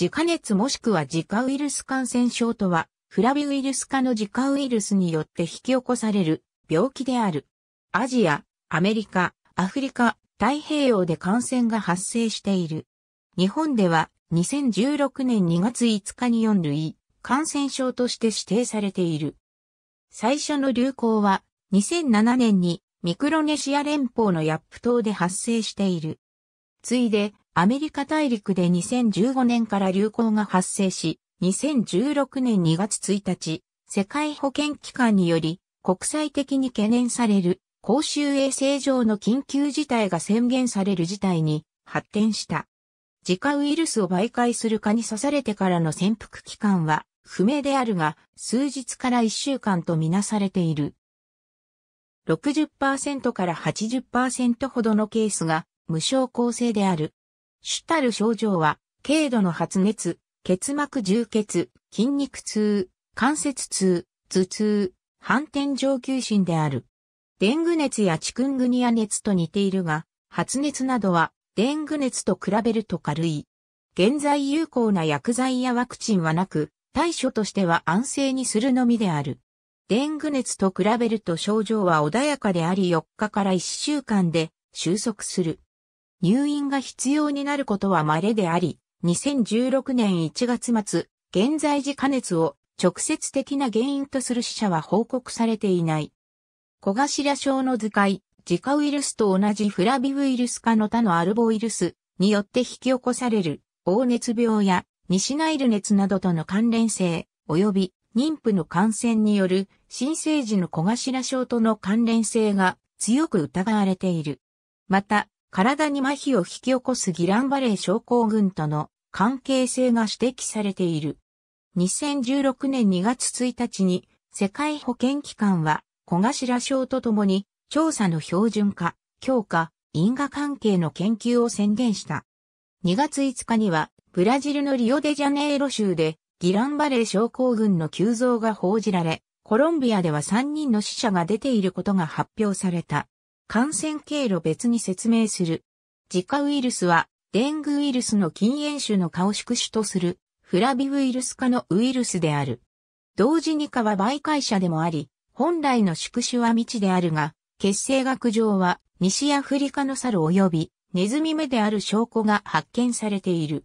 自家熱もしくは自家ウイルス感染症とは、フラビウイルス化の自家ウイルスによって引き起こされる病気である。アジア、アメリカ、アフリカ、太平洋で感染が発生している。日本では2016年2月5日に4類感染症として指定されている。最初の流行は2007年にミクロネシア連邦のヤップ島で発生している。ついでアメリカ大陸で2015年から流行が発生し、2016年2月1日、世界保健機関により、国際的に懸念される公衆衛生上の緊急事態が宣言される事態に発展した。自家ウイルスを媒介する蚊に刺されてからの潜伏期間は不明であるが、数日から1週間とみなされている。60%から80%ほどのケースが無症候性である。主たる症状は、軽度の発熱、結膜充血、筋肉痛、関節痛、頭痛、反転上級心である。デング熱やチクングニア熱と似ているが、発熱などはデング熱と比べると軽い。現在有効な薬剤やワクチンはなく、対処としては安静にするのみである。デング熱と比べると症状は穏やかであり4日から1週間で収束する。入院が必要になることは稀であり、2016年1月末、現在時加熱を直接的な原因とする死者は報告されていない。小頭症の図解、自家ウイルスと同じフラビウイルス化の他のアルボウイルスによって引き起こされる、黄熱病や西ナイル熱などとの関連性、及び妊婦の感染による新生児の小頭症との関連性が強く疑われている。また、体に麻痺を引き起こすギランバレー症候群との関係性が指摘されている。2016年2月1日に世界保健機関は小頭症とともに調査の標準化、強化、因果関係の研究を宣言した。2月5日にはブラジルのリオデジャネイロ州でギランバレー症候群の急増が報じられ、コロンビアでは3人の死者が出ていることが発表された。感染経路別に説明する。自家ウイルスは、デングウイルスの禁煙種の蚊を宿主とする、フラビウイルス科のウイルスである。同時に蚊は媒介者でもあり、本来の宿主は未知であるが、血清学上は、西アフリカの猿及び、ネズミ目である証拠が発見されている。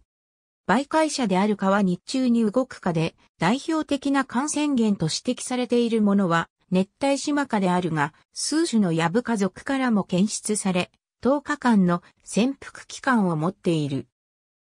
媒介者である蚊は日中に動く蚊で、代表的な感染源と指摘されているものは、熱帯島下であるが、数種のヤブ家族からも検出され、10日間の潜伏期間を持っている。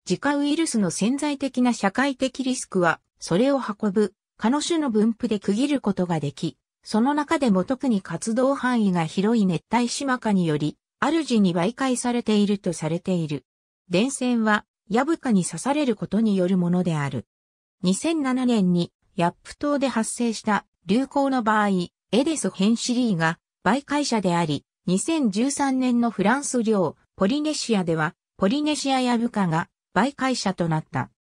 自家ウイルスの潜在的な社会的リスクは、それを運ぶ、蚊の種の分布で区切ることができ、その中でも特に活動範囲が広い熱帯島下により、主に媒介されているとされている。伝染は、ヤブカに刺されることによるものである。2007年に、ヤップ島で発生した流行の場合、エデス・ヘンシリーが媒介者であり、2013年のフランス領ポリネシアでは、ポリネシアヤブカが媒介者となった。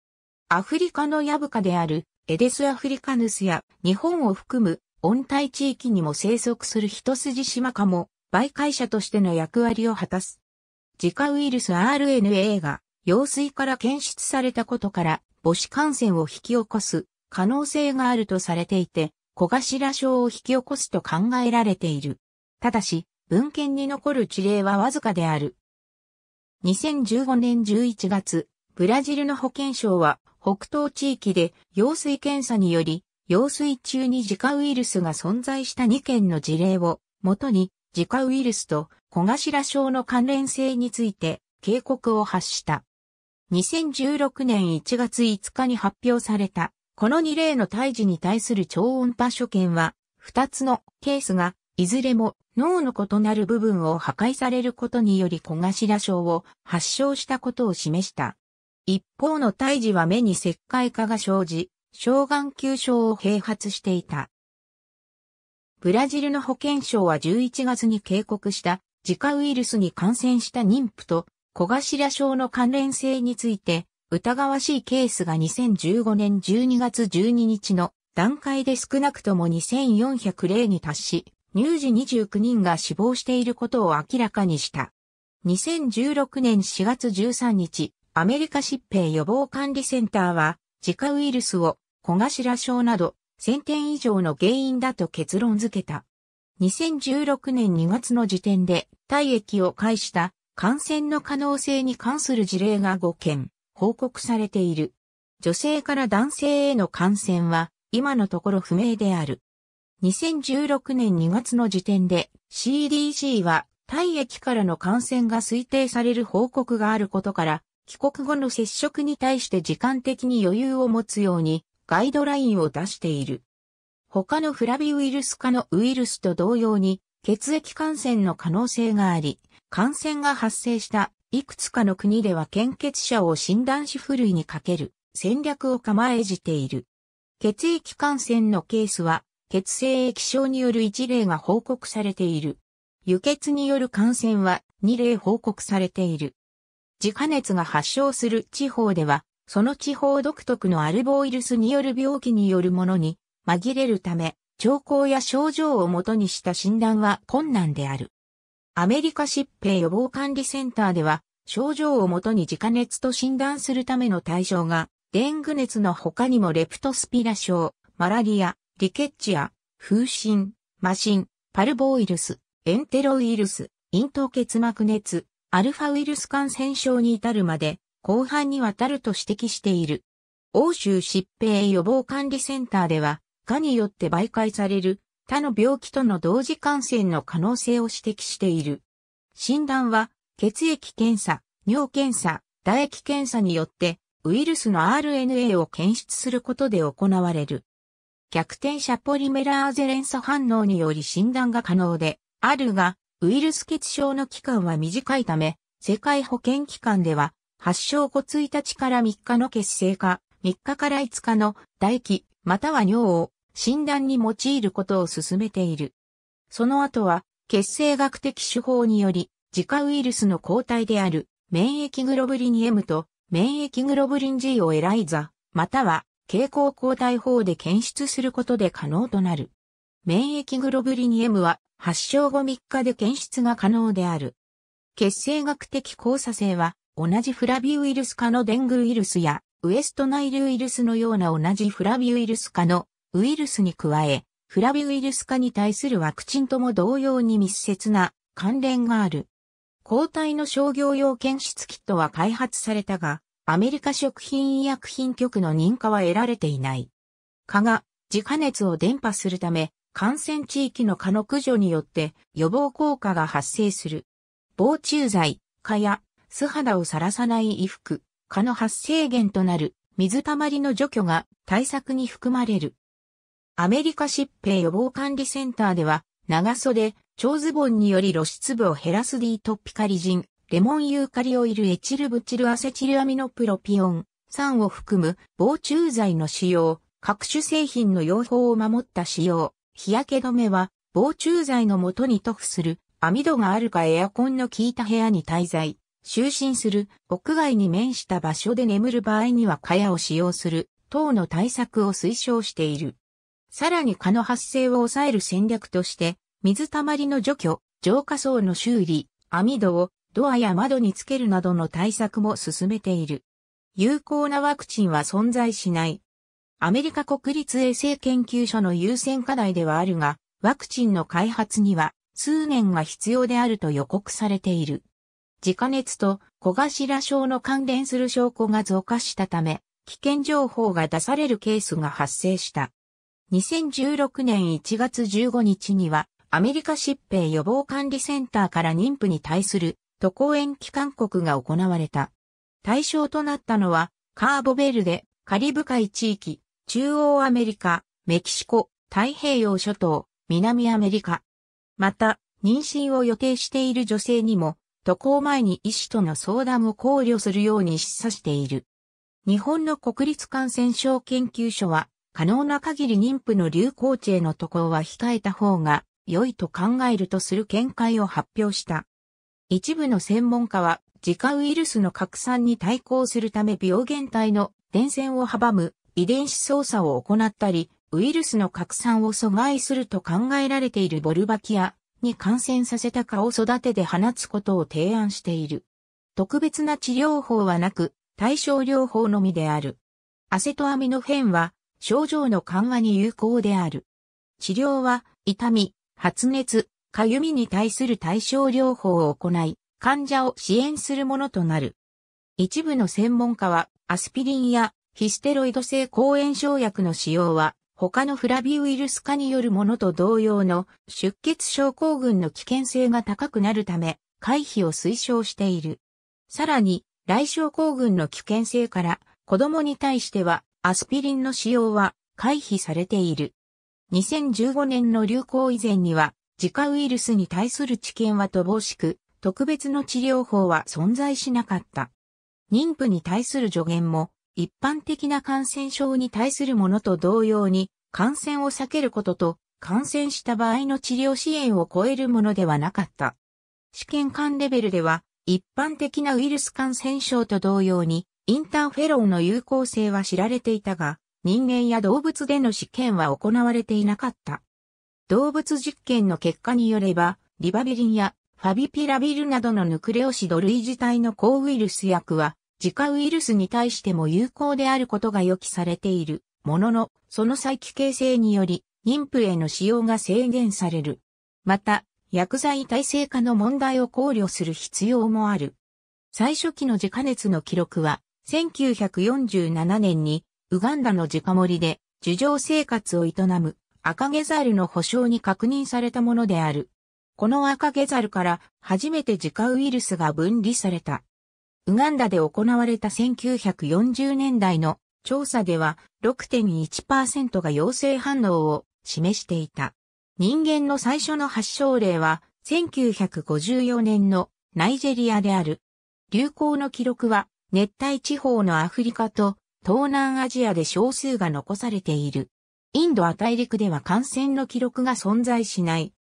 アフリカのヤブカであるエデス・アフリカヌスや日本を含む温帯地域にも生息する一筋島かも媒介者としての役割を果たす。自家ウイルス RNA が用水から検出されたことから母子感染を引き起こす可能性があるとされていて、小頭症を引き起こすと考えられている。ただし、文献に残る事例はわずかである。2015年11月、ブラジルの保健省は北東地域で用水検査により、用水中に自家ウイルスが存在した2件の事例をもとに、自家ウイルスと小頭症の関連性について警告を発した。2016年1月5日に発表されたこの2例の胎児に対する超音波所見は、2つのケースが、いずれも脳の異なる部分を破壊されることにより小頭症を発症したことを示した。一方の胎児は目に石灰化が生じ、小眼球症を併発していた。ブラジルの保健省は11月に警告した自家ウイルスに感染した妊婦と小頭症の関連性について疑わしいケースが2015年12月12日の段階で少なくとも2400例に達し、乳児29人が死亡していることを明らかにした。2016年4月13日、アメリカ疾病予防管理センターは、自家ウイルスを小頭症など1000点以上の原因だと結論付けた。2016年2月の時点で体液を介した感染の可能性に関する事例が5件。報告されている。女性から男性への感染は今のところ不明である。2016年2月の時点で CDC は体液からの感染が推定される報告があることから帰国後の接触に対して時間的に余裕を持つようにガイドラインを出している。他のフラビウイルス科のウイルスと同様に血液感染の可能性があり、感染が発生したいくつかの国では献血者を診断し不類いにかける戦略を構えじている。血液感染のケースは、血性液症による1例が報告されている。輸血による感染は2例報告されている。自家熱が発症する地方では、その地方独特のアルボウイルスによる病気によるものに紛れるため、兆候や症状をもとにした診断は困難である。アメリカ疾病予防管理センターでは、症状をもとに自家熱と診断するための対象が、デング熱の他にもレプトスピラ症、マラリア、リケッチア、風疹、麻疹、パルボウイルス、エンテロウイルス、咽頭結膜熱、アルファウイルス感染症に至るまで、広範にわたると指摘している。欧州疾病予防管理センターでは、がによって媒介される他の病気との同時感染の可能性を指摘している。診断は、血液検査、尿検査、唾液検査によって、ウイルスの RNA を検出することで行われる。逆転者ポリメラーゼ連鎖反応により診断が可能で、あるが、ウイルス血症の期間は短いため、世界保健機関では、発症後1日から3日の血清化、3日から5日の唾液、または尿を診断に用いることを進めている。その後は、血清学的手法により、自家ウイルスの抗体である、免疫グロブリン M と、免疫グロブリン G をエライザ、または、蛍光抗体法で検出することで可能となる。免疫グロブリン M は、発症後3日で検出が可能である。血清学的交差性は、同じフラビウイルス科のデングウイルスや、ウエストナイルウイルスのような同じフラビウイルス科のウイルスに加え、フラビウイルス化に対するワクチンとも同様に密接な関連がある。抗体の商業用検出キットは開発されたが、アメリカ食品医薬品局の認可は得られていない。蚊が自家熱を伝播するため、感染地域の蚊の駆除によって予防効果が発生する。防虫剤、蚊や素肌をさらさない衣服、蚊の発生源となる水たまりの除去が対策に含まれる。アメリカ疾病予防管理センターでは、長袖、長ズボンにより露出部を減らす D トピカリジン、レモンユーカリオイルエチルブチルアセチルアミノプロピオン酸を含む防虫剤の使用、各種製品の用法を守った使用、日焼け止めは防虫剤の元に塗布する、網戸があるかエアコンの効いた部屋に滞在、就寝する、屋外に面した場所で眠る場合には蚊帳を使用する、等の対策を推奨している。さらに蚊の発生を抑える戦略として、水たまりの除去、浄化層の修理、網戸をドアや窓につけるなどの対策も進めている。有効なワクチンは存在しない。アメリカ国立衛生研究所の優先課題ではあるが、ワクチンの開発には数年が必要であると予告されている。自家熱と小頭症の関連する証拠が増加したため、危険情報が出されるケースが発生した。2016年1月15日には、アメリカ疾病予防管理センターから妊婦に対する渡航延期勧告が行われた。対象となったのは、カーボベルデ、カリブ海地域、中央アメリカ、メキシコ、太平洋諸島、南アメリカ。また、妊娠を予定している女性にも、渡航前に医師との相談を考慮するように示唆している。日本の国立感染症研究所は、可能な限り妊婦の流行地への渡航は控えた方が良いと考えるとする見解を発表した。一部の専門家は、自家ウイルスの拡散に対抗するため病原体の伝染を阻む遺伝子操作を行ったり、ウイルスの拡散を阻害すると考えられているボルバキアに感染させた蚊を育てて放つことを提案している。特別な治療法はなく、対症療法のみである。アセトアミノフェンは症状の緩和に有効である。治療は、痛み、発熱、かゆみに対する対症療法を行い、患者を支援するものとなる。一部の専門家は、アスピリンやヒステロイド性抗炎症薬の使用は、他のフラビウイルス化によるものと同様の出血症候群の危険性が高くなるため、回避を推奨している。さらに、来症候群の危険性から、子供に対しては、アスピリンの使用は回避されている。2015年の流行以前には、自家ウイルスに対する知見は乏しく、特別の治療法は存在しなかった。妊婦に対する助言も、一般的な感染症に対するものと同様に、感染を避けることと、感染した場合の治療支援を超えるものではなかった。試験管レベルでは、一般的なウイルス感染症と同様に、インターフェロンの有効性は知られていたが、人間や動物での試験は行われていなかった。動物実験の結果によれば、リバビリンやファビピラビルなどのヌクレオシド類自体の抗ウイルス薬は、自家ウイルスに対しても有効であることが予期されている。ものの、その再帰形成により、妊婦への使用が制限される。また、薬剤耐性化の問題を考慮する必要もある。最初期の自家熱の記録は、1947年にウガンダの直森で樹上生活を営む赤毛ザルの保証に確認されたものである。この赤毛ザルから初めて自家ウイルスが分離された。ウガンダで行われた1940年代の調査では6.1%が陽性反応を示していた。人間の最初の発症例は1954年のナイジェリアである。流行の記録は熱帯地方のアフリカと東南アジアで少数が残されている。インドは、大陸では感染の記録が存在しない。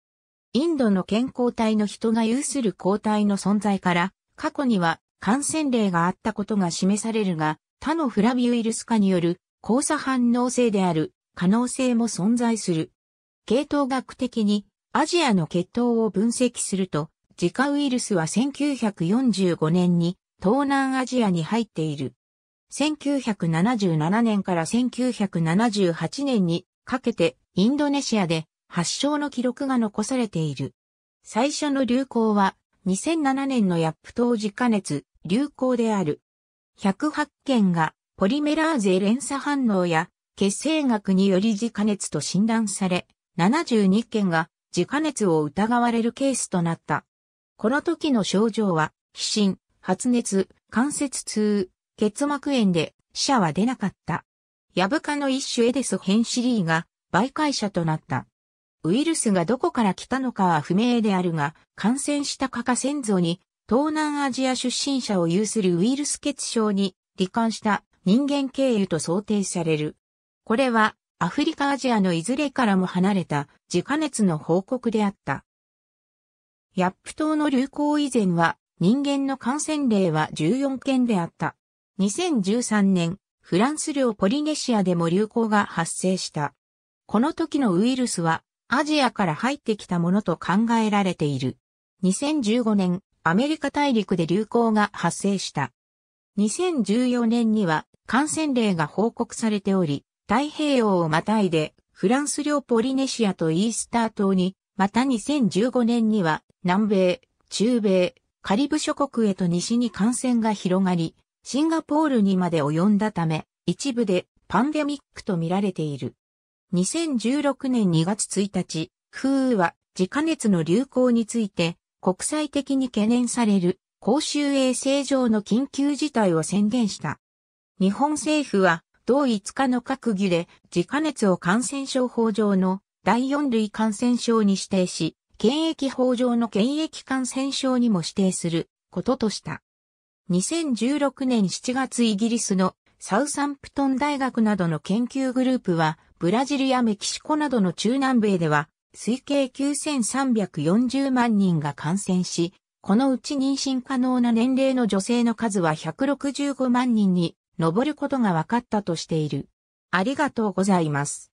インドの健康体の人が有する抗体の存在から、過去には感染例があったことが示されるが、他のフラビウイルス化による交差反応性である可能性も存在する。系統学的にアジアの血統を分析すると、自家ウイルスは1945年に東南アジアに入っている。1977年から1978年にかけてインドネシアで発症の記録が残されている。最初の流行は2007年のヤップ当時加熱流行である。108件がポリメラーゼ連鎖反応や血清学により自加熱と診断され、72件が自加熱を疑われるケースとなった。この時の症状は、皮疹、発熱、関節痛、結膜炎で死者は出なかった。ヤブカの一種エデスヘンシリーが媒介者となった。ウイルスがどこから来たのかは不明であるが、感染したカカ先祖に東南アジア出身者を有するウイルス血症に罹患した人間経由と想定される。これはアフリカアジアのいずれからも離れた自家熱の報告であった。ヤップ島の流行以前は人間の感染例は14件であった。2013年、フランス領ポリネシアでも流行が発生した。この時のウイルスはアジアから入ってきたものと考えられている。2015年、アメリカ大陸で流行が発生した。2014年には感染例が報告されており、太平洋をまたいでフランス領ポリネシアとイースター島に、また2015年には南米、中米、カリブ諸国へと西に感染が広がり、シンガポールにまで及んだため、一部でパンデミックと見られている。2016年2月1日、風は自家熱の流行について、国際的に懸念される公衆衛生上の緊急事態を宣言した。日本政府は同5日の閣議で自家熱を感染症法上の第4類感染症に指定し、検疫法上の検疫感染症にも指定することとした。2016年7月イギリスのサウサンプトン大学などの研究グループは、ブラジルやメキシコなどの中南米では、推計9340万人が感染し、このうち妊娠可能な年齢の女性の数は165万人に上ることが分かったとしている。ありがとうございます。